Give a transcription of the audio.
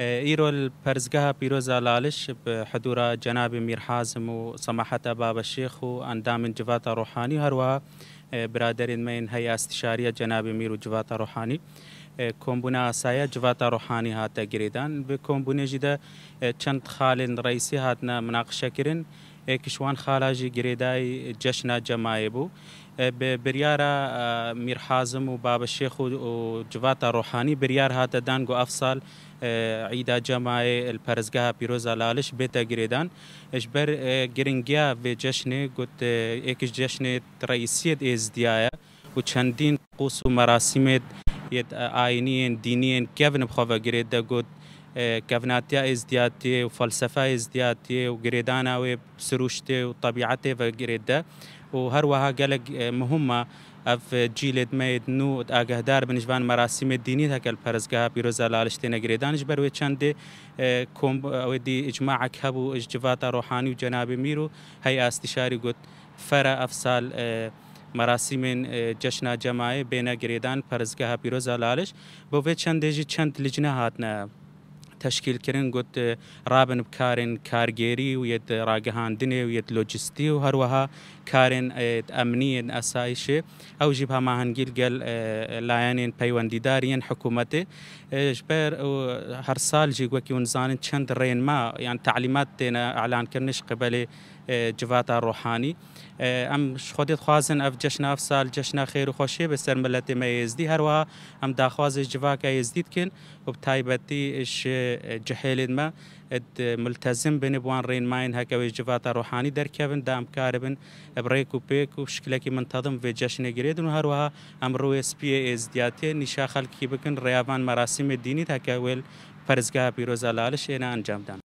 ایرو پرزگاه پیروز لالش به حدورە جەنابی میرحازم و سماحت باب شیخ و ئەندامن جواتە ڕۆحانی هەروە آه، برادرین من هەیە استشاری جناب میر و جواتە ڕۆحانی. کۆمبوونا ئاسایە جواتە ڕۆحانی هاتە گرێدان بە کۆمبوونێژی دە چەند خالێن ڕیسی مناقشة مناقشەکردن کشوان خالاژی گرێدای جەشنا جەمایە بوو. بریارە میرحازم و بابە شێخ و جواتە ڕۆحانی بریار هاتە دانگ و ئەفسال عیدا جەمای پەرزگا پیرۆزە لالش بێتە گرێدان اش بر گرنگیا بێ جشن گوت ئێکش جەشنێ ڕئیسیت ئێزدیایە و چەندین قوس و مەراسیمێت يد آینین دینین كيفن بخواه گرید دا گود اه، ازدياتي وفلسفة ازدياتي وقريدانا وسروشتي وطبيعتي فقريدا وهروها قلق اه، مهمة اف جيلد ميد نو اگهدار بنشوان مراسم دینی تا کل پرزگاه بیروزا لالشتین گریدانش بروی چند اه، او ودی اجماع کبو اجواتا روحانی و جناب میرو هی استشاری گوت فر افسال مراسم اه، جشن جماعه بین گریدان پرزگاه پیروز لالش بو وی چند دیجی چند لجنه هاتنا تشکیل کردن گوت اه، رابن کارن کارگیری و یت راگهان دنی و یت لوجستی و هر وها کارن اه، امنی اسایش او جیب هنگیل گل لاینن پیوندیدارین حکومت جبر هر سال جی گوکی ونزان چند رین ما یعنی تعلیمات دینا اعلان کرنش قبل جواتا روحانی ئەم خودی خوازن ئەف جشنا سال جشنا خێر و خۆشیە بەسەر ملەتی مەزدی هەروە ئەم داخوازش جواکە یزدیتکن و تایبەتی جحێلێنمە ملتەزم بنێ بوان ڕێنماین هەکەوەی جواتە ڕۆحانی دەرکەبن دامکارە بن بڕێک و پێک و شکلێکی منتەدم وێ جەشنەگرێتن و هەروەها ئەم ڕوێ سپی ئێزدیاتێ نیشا خەلکی بکن ڕیاوان مەراسیمە دینی تاکەوێل پەرزگا پیرۆزە لالش ئێنە ئەنجامدان